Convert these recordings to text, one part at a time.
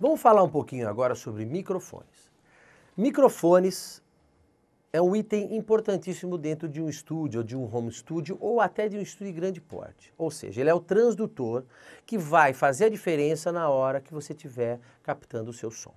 Vamos falar um pouquinho agora sobre microfones. Microfones é um item importantíssimo dentro de um estúdio, ou de um home studio, ou até de um estúdio de grande porte. Ou seja, ele é o transdutor que vai fazer a diferença na hora que você estiver captando o seu som.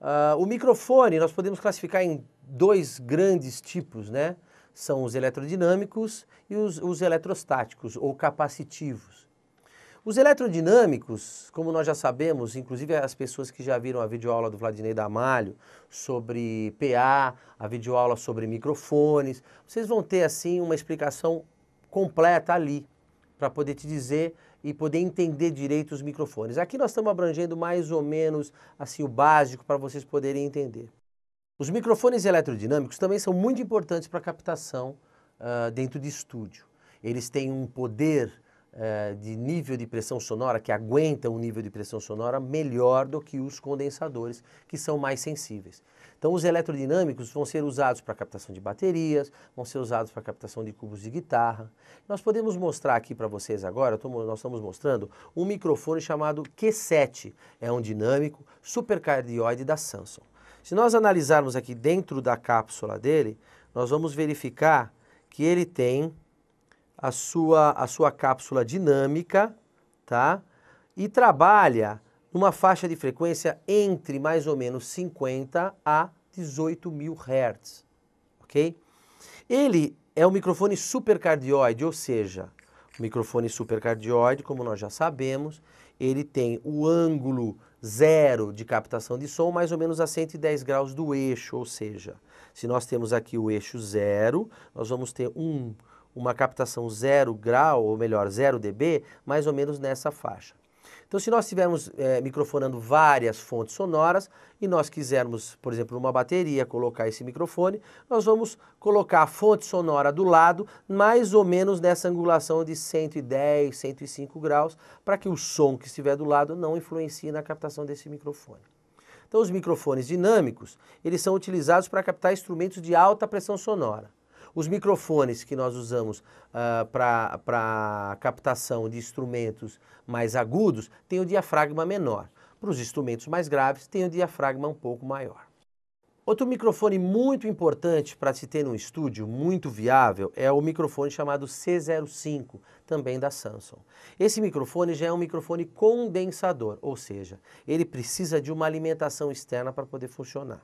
Uh, o microfone nós podemos classificar em dois grandes tipos, né? São os eletrodinâmicos e os, os eletrostáticos ou capacitivos. Os eletrodinâmicos, como nós já sabemos, inclusive as pessoas que já viram a videoaula do Vladimir Damalho sobre PA, a videoaula sobre microfones, vocês vão ter assim uma explicação completa ali para poder te dizer e poder entender direito os microfones. Aqui nós estamos abrangendo mais ou menos assim o básico para vocês poderem entender. Os microfones eletrodinâmicos também são muito importantes para captação uh, dentro de estúdio. Eles têm um poder eh, de nível de pressão sonora, que aguenta um nível de pressão sonora melhor do que os condensadores, que são mais sensíveis. Então, os eletrodinâmicos vão ser usados para captação de baterias, vão ser usados para captação de cubos de guitarra. Nós podemos mostrar aqui para vocês agora, tô, nós estamos mostrando um microfone chamado Q7, é um dinâmico supercardioide da Samsung. Se nós analisarmos aqui dentro da cápsula dele, nós vamos verificar que ele tem a sua, a sua cápsula dinâmica, tá? E trabalha numa faixa de frequência entre mais ou menos 50 a 18 mil hertz, ok? Ele é um microfone supercardioide, ou seja, o microfone supercardioide, como nós já sabemos, ele tem o ângulo zero de captação de som mais ou menos a 110 graus do eixo, ou seja, se nós temos aqui o eixo zero, nós vamos ter um uma captação zero grau, ou melhor, zero dB, mais ou menos nessa faixa. Então, se nós estivermos é, microfonando várias fontes sonoras e nós quisermos, por exemplo, uma bateria, colocar esse microfone, nós vamos colocar a fonte sonora do lado, mais ou menos nessa angulação de 110, 105 graus, para que o som que estiver do lado não influencie na captação desse microfone. Então, os microfones dinâmicos, eles são utilizados para captar instrumentos de alta pressão sonora. Os microfones que nós usamos ah, para para captação de instrumentos mais agudos têm o diafragma menor. Para os instrumentos mais graves, tem o diafragma um pouco maior. Outro microfone muito importante para se ter num estúdio muito viável é o microfone chamado C05, também da Samsung. Esse microfone já é um microfone condensador, ou seja, ele precisa de uma alimentação externa para poder funcionar.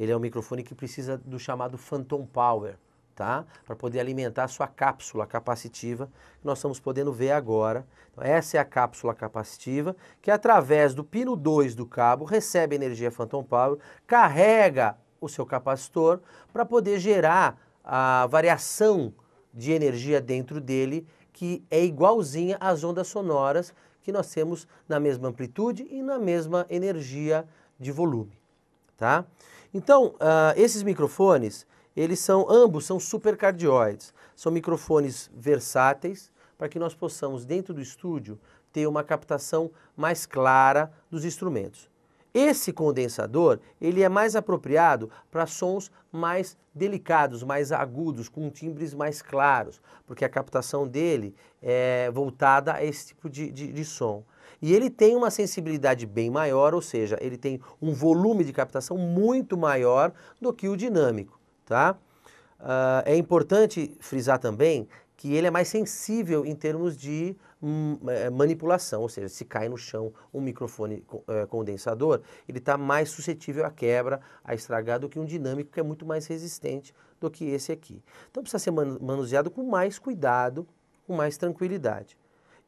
Ele é um microfone que precisa do chamado phantom power, tá? Para poder alimentar a sua cápsula capacitiva, que nós estamos podendo ver agora. Então, essa é a cápsula capacitiva, que através do pino 2 do cabo recebe energia phantom power, carrega o seu capacitor para poder gerar a variação de energia dentro dele que é igualzinha às ondas sonoras que nós temos na mesma amplitude e na mesma energia de volume, tá? Então, uh, esses microfones, eles são, ambos são supercardioides. São microfones versáteis para que nós possamos, dentro do estúdio, ter uma captação mais clara dos instrumentos. Esse condensador, ele é mais apropriado para sons mais delicados, mais agudos, com timbres mais claros, porque a captação dele é voltada a esse tipo de, de, de som. E ele tem uma sensibilidade bem maior, ou seja, ele tem um volume de captação muito maior do que o dinâmico tá? Uh, é importante frisar também que ele é mais sensível em termos de hum, é, manipulação, ou seja, se cai no chão um microfone é, condensador, ele está mais suscetível à quebra, a estragar do que um dinâmico que é muito mais resistente do que esse aqui. Então precisa ser manuseado com mais cuidado, com mais tranquilidade.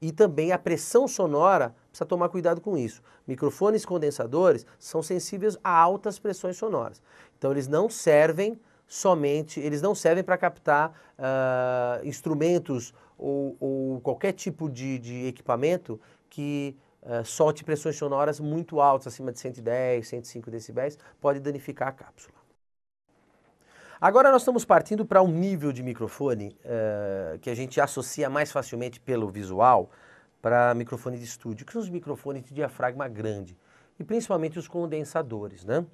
E também a pressão sonora, precisa tomar cuidado com isso. Microfones condensadores são sensíveis a altas pressões sonoras. Então eles não servem somente, eles não servem para captar uh, instrumentos ou, ou, qualquer tipo de, de equipamento que uh, solte pressões sonoras muito altas, acima de 110, 105 decibéis, pode danificar a cápsula. Agora nós estamos partindo para um nível de microfone uh, que a gente associa mais facilmente pelo visual para microfone de estúdio, que são os microfones de diafragma grande e principalmente os condensadores, né?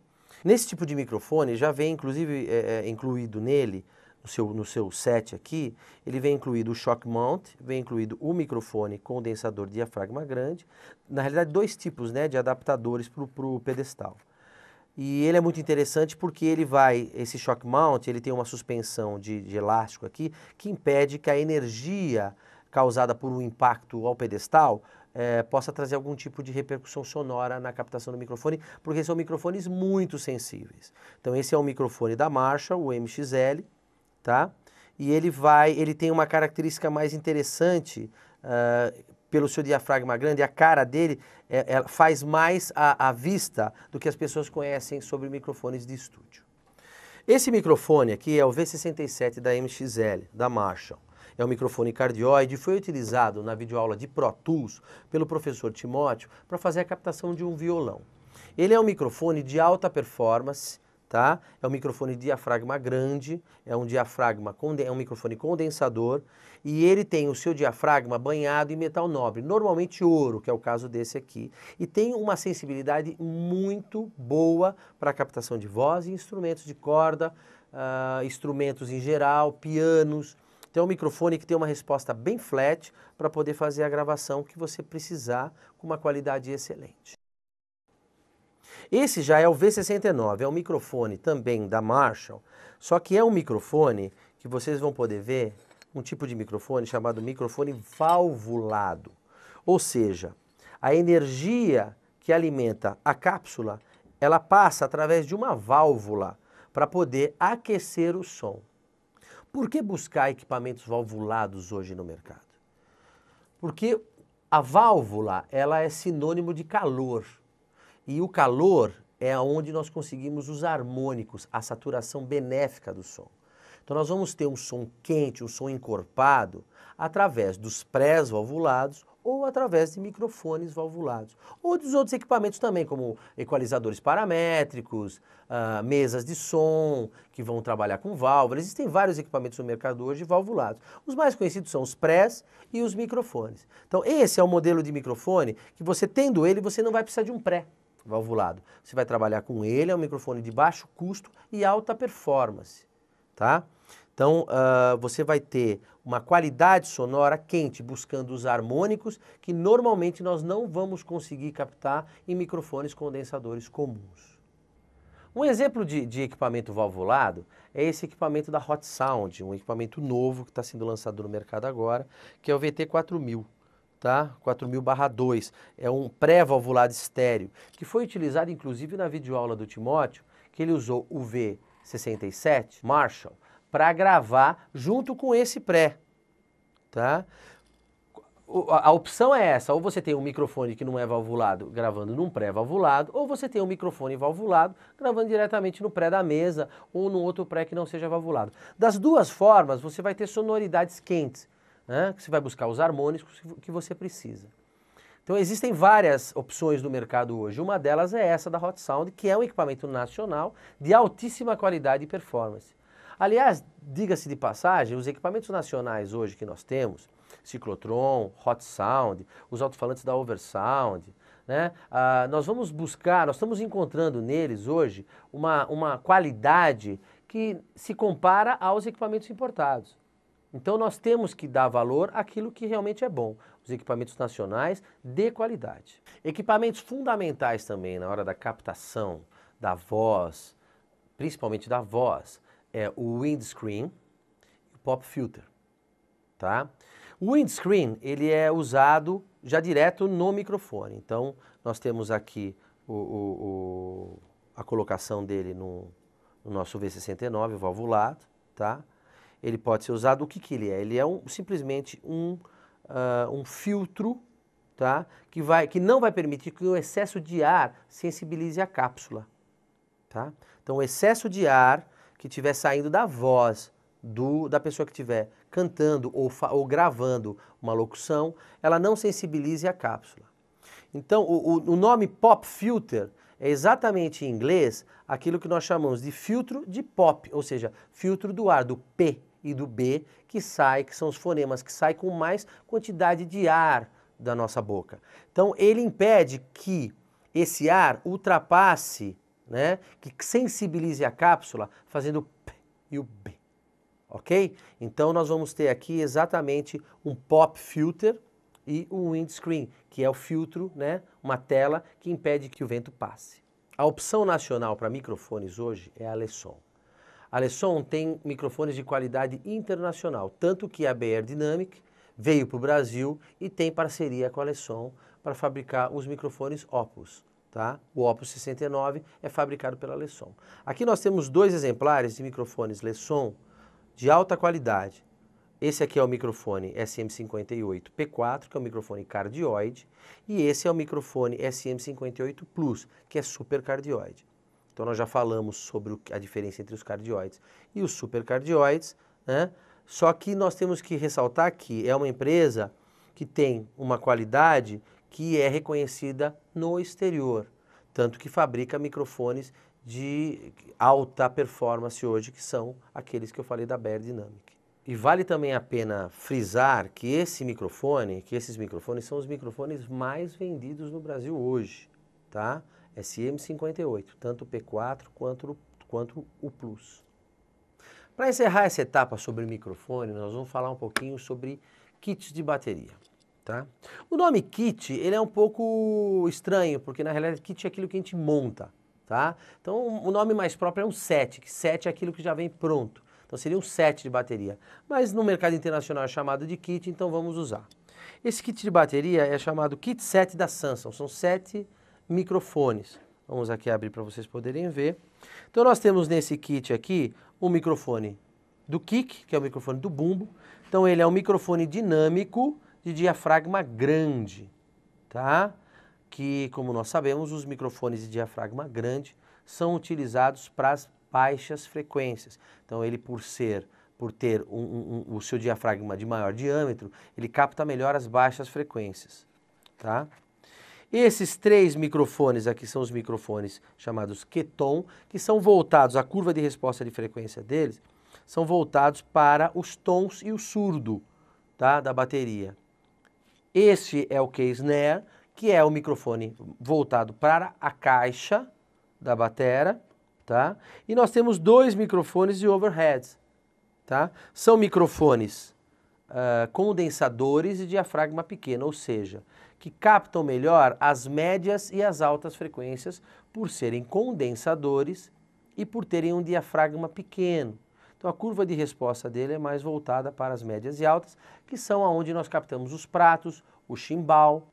Nesse tipo de microfone já vem inclusive é, é, incluído nele, no seu, no seu set aqui, ele vem incluído o shock mount, vem incluído o microfone condensador diafragma grande, na realidade dois tipos né, de adaptadores para o pedestal. E ele é muito interessante porque ele vai, esse shock mount, ele tem uma suspensão de, de elástico aqui que impede que a energia causada por um impacto ao pedestal é, possa trazer algum tipo de repercussão sonora na captação do microfone, porque são microfones muito sensíveis. Então esse é um microfone da Marshall, o MXL, tá? E ele vai, ele tem uma característica mais interessante uh, pelo seu diafragma grande, a cara dele é, é faz mais à vista do que as pessoas conhecem sobre microfones de estúdio. Esse microfone aqui é o V67 da MXL, da Marshall é um microfone cardioide, foi utilizado na videoaula de Pro Tools pelo professor Timóteo para fazer a captação de um violão. Ele é um microfone de alta performance, tá? É um microfone de diafragma grande, é um diafragma é um microfone condensador e ele tem o seu diafragma banhado em metal nobre, normalmente ouro, que é o caso desse aqui, e tem uma sensibilidade muito boa para captação de voz e instrumentos de corda, uh, instrumentos em geral, pianos. Então é um microfone que tem uma resposta bem flat para poder fazer a gravação que você precisar com uma qualidade excelente. Esse já é o V69, é um microfone também da Marshall, só que é um microfone que vocês vão poder ver, um tipo de microfone chamado microfone valvulado. Ou seja, a energia que alimenta a cápsula, ela passa através de uma válvula para poder aquecer o som. Por que buscar equipamentos valvulados hoje no mercado? Porque a válvula ela é sinônimo de calor e o calor é onde nós conseguimos os harmônicos, a saturação benéfica do som. Então nós vamos ter um som quente, um som encorpado, através dos pré-valvulados ou através de microfones valvulados. Ou dos outros equipamentos também, como equalizadores paramétricos, ah, mesas de som, que vão trabalhar com válvulas Existem vários equipamentos no mercado hoje valvulados. Os mais conhecidos são os press e os microfones. Então, esse é o modelo de microfone que você tendo ele, você não vai precisar de um pré valvulado. Você vai trabalhar com ele, é um microfone de baixo custo e alta performance, tá? Então uh, você vai ter uma qualidade sonora quente, buscando os harmônicos que normalmente nós não vamos conseguir captar em microfones condensadores comuns. Um exemplo de, de equipamento valvulado é esse equipamento da Hot Sound, um equipamento novo que está sendo lançado no mercado agora, que é o VT4000 tá? 4000/2. É um pré-valvulado estéreo, que foi utilizado inclusive na videoaula do Timóteo, que ele usou o V67 Marshall para gravar junto com esse pré, tá? a opção é essa, ou você tem um microfone que não é valvulado gravando num pré-valvulado, ou você tem um microfone valvulado gravando diretamente no pré da mesa ou num outro pré que não seja valvulado. Das duas formas, você vai ter sonoridades quentes, né? você vai buscar os harmônicos que você precisa. Então existem várias opções no mercado hoje, uma delas é essa da Hot Sound, que é um equipamento nacional de altíssima qualidade e performance. Aliás, diga-se de passagem, os equipamentos nacionais hoje que nós temos, ciclotron, hot sound, os alto-falantes da Oversound, né? Ah, nós vamos buscar, nós estamos encontrando neles hoje uma, uma qualidade que se compara aos equipamentos importados. Então nós temos que dar valor àquilo que realmente é bom, os equipamentos nacionais de qualidade. Equipamentos fundamentais também na hora da captação da voz, principalmente da voz, é o windscreen e o pop filter, tá? O windscreen, ele é usado já direto no microfone. Então, nós temos aqui o, o, o a colocação dele no, no nosso V69 valvulado, tá? Ele pode ser usado, o que, que ele é? Ele é um, simplesmente um, uh, um filtro, tá? Que, vai, que não vai permitir que o excesso de ar sensibilize a cápsula, tá? Então, o excesso de ar que estiver saindo da voz do, da pessoa que estiver cantando ou, ou gravando uma locução, ela não sensibilize a cápsula. Então, o, o nome pop filter é exatamente em inglês aquilo que nós chamamos de filtro de pop, ou seja, filtro do ar, do P e do B que sai, que são os fonemas que saem com mais quantidade de ar da nossa boca. Então, ele impede que esse ar ultrapasse né? Que sensibilize a cápsula fazendo o P e o B, ok? Então nós vamos ter aqui exatamente um pop filter e um windscreen, que é o filtro, né? Uma tela que impede que o vento passe. A opção nacional para microfones hoje é a Lesson. A Lesson tem microfones de qualidade internacional, tanto que a BR Dynamic veio para o Brasil e tem parceria com a Lesson para fabricar os microfones Opus. Tá? O Opus 69 é fabricado pela Lesson. Aqui nós temos dois exemplares de microfones Lesson de alta qualidade. Esse aqui é o microfone SM58P4, que é o microfone cardioide, e esse é o microfone SM58 Plus, que é supercardioide. Então nós já falamos sobre a diferença entre os cardioides e os supercardioides, né? Só que nós temos que ressaltar que é uma empresa que tem uma qualidade que é reconhecida no exterior, tanto que fabrica microfones de alta performance hoje, que são aqueles que eu falei da Bear Dynamic. E vale também a pena frisar que esse microfone, que esses microfones são os microfones mais vendidos no Brasil hoje, tá? SM58, tanto o P4 quanto, quanto o Plus. Para encerrar essa etapa sobre microfone, nós vamos falar um pouquinho sobre kits de bateria. Tá? O nome kit ele é um pouco estranho, porque na realidade kit é aquilo que a gente monta. Tá? Então o nome mais próprio é um set, que set é aquilo que já vem pronto. Então seria um set de bateria. Mas no mercado internacional é chamado de kit, então vamos usar. Esse kit de bateria é chamado kit set da Samsung, são sete microfones. Vamos aqui abrir para vocês poderem ver. Então nós temos nesse kit aqui o um microfone do kick, que é o microfone do bumbo. Então ele é um microfone dinâmico de diafragma grande, tá? Que, como nós sabemos, os microfones de diafragma grande são utilizados para as baixas frequências. Então, ele por ser por ter um, um, um, o seu diafragma de maior diâmetro, ele capta melhor as baixas frequências, tá? Esses três microfones aqui são os microfones chamados keton, que são voltados, a curva de resposta de frequência deles, são voltados para os tons e o surdo, tá? Da bateria. Este é o case snare, que é o microfone voltado para a caixa da batera, tá? E nós temos dois microfones de overheads, tá? São microfones uh, condensadores e diafragma pequeno, ou seja, que captam melhor as médias e as altas frequências por serem condensadores e por terem um diafragma pequeno. Então a curva de resposta dele é mais voltada para as médias e altas, que são aonde nós captamos os pratos, o chimbal,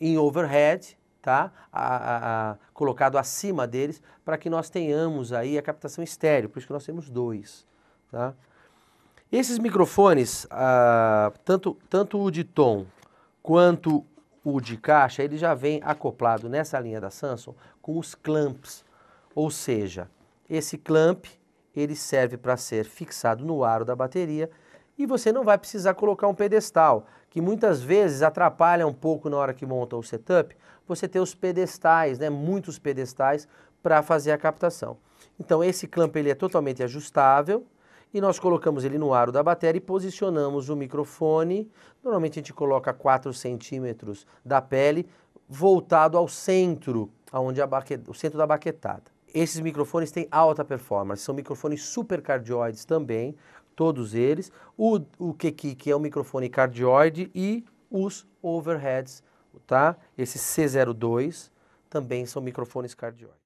em overhead, tá? A, a, a, colocado acima deles, para que nós tenhamos aí a captação estéreo, por isso que nós temos dois. Tá? Esses microfones, ah, tanto, tanto o de tom quanto o de caixa, ele já vem acoplado nessa linha da Samsung com os clamps, ou seja, esse clamp ele serve para ser fixado no aro da bateria e você não vai precisar colocar um pedestal, que muitas vezes atrapalha um pouco na hora que monta o setup, você ter os pedestais, né, muitos pedestais para fazer a captação. Então esse clamp ele é totalmente ajustável e nós colocamos ele no aro da bateria e posicionamos o microfone, normalmente a gente coloca 4 centímetros da pele, voltado ao centro, aonde a baque... o centro da baquetada. Esses microfones têm alta performance, são microfones super cardioides também, todos eles. O, o que é um microfone cardioide, e os overheads, tá? Esse C02 também são microfones cardioides.